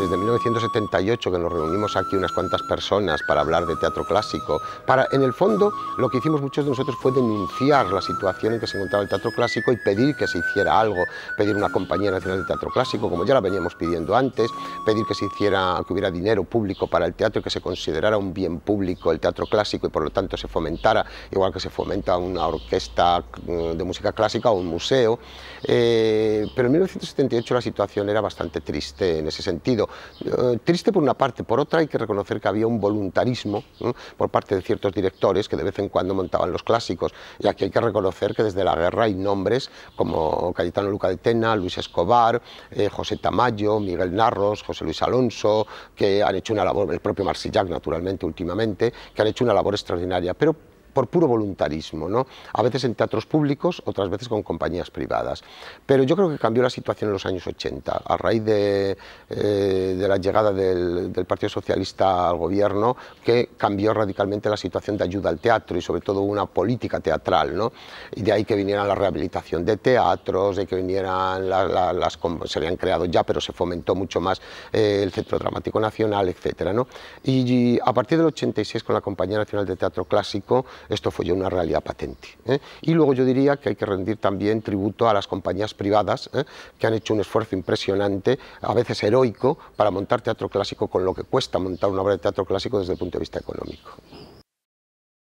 desde 1978 que nos reunimos aquí unas cuantas personas para hablar de teatro clásico. en el fondo, lo que hicimos muchos de nosotros fue denunciar la situación en que se encontraba el teatro clásico y pedir que se hiciera algo, pedir una compañía nacional de teatro clásico, como ya la veníamos pidiendo antes, pedir que se hiciera, que hubiera dinero público para el teatro y que se considerara un bien público el teatro clásico y por lo tanto se fomentara, igual que se fomenta una orquesta mm, de música clásica o un museo. Eh, pero en 1978 la situación era bastante triste en ese sentido. Eh, triste por una parte, por otra hay que reconocer que había un voluntarismo ¿eh? por parte de ciertos directores que de vez en cuando montaban los clásicos, y aquí hay que reconocer que desde la guerra hay nombres como Cayetano Luca de Tena, Luis Escobar, eh, José Tamayo, Miguel Narros, José Luis Alonso, que han hecho una labor, el propio Marsillac naturalmente últimamente, que han hecho una labor extraordinaria, pero por puro voluntarismo, a veces en teatros públicos, otras veces con compañías privadas. Pero yo creo que cambió la situación en los años 80, a raíz de, eh, la llegada del, Partido Socialista al gobierno, que cambió radicalmente la situación de ayuda al teatro y sobre todo una política teatral. ¿no? Y de ahí que viniera la rehabilitación de teatros, de que vinieran las... se habían creado ya, pero se fomentó mucho más eh, el Centro Dramático Nacional, etc. y a partir del 86 con la Compañía Nacional de Teatro Clásico, esto fue ya una realidad patente. ¿eh? Y luego yo diría que hay que rendir también tributo a las compañías privadas ¿eh? que han hecho un esfuerzo impresionante, a veces heroico, para montar teatro clásico con lo que cuesta montar una obra de teatro clásico desde el punto de vista económico.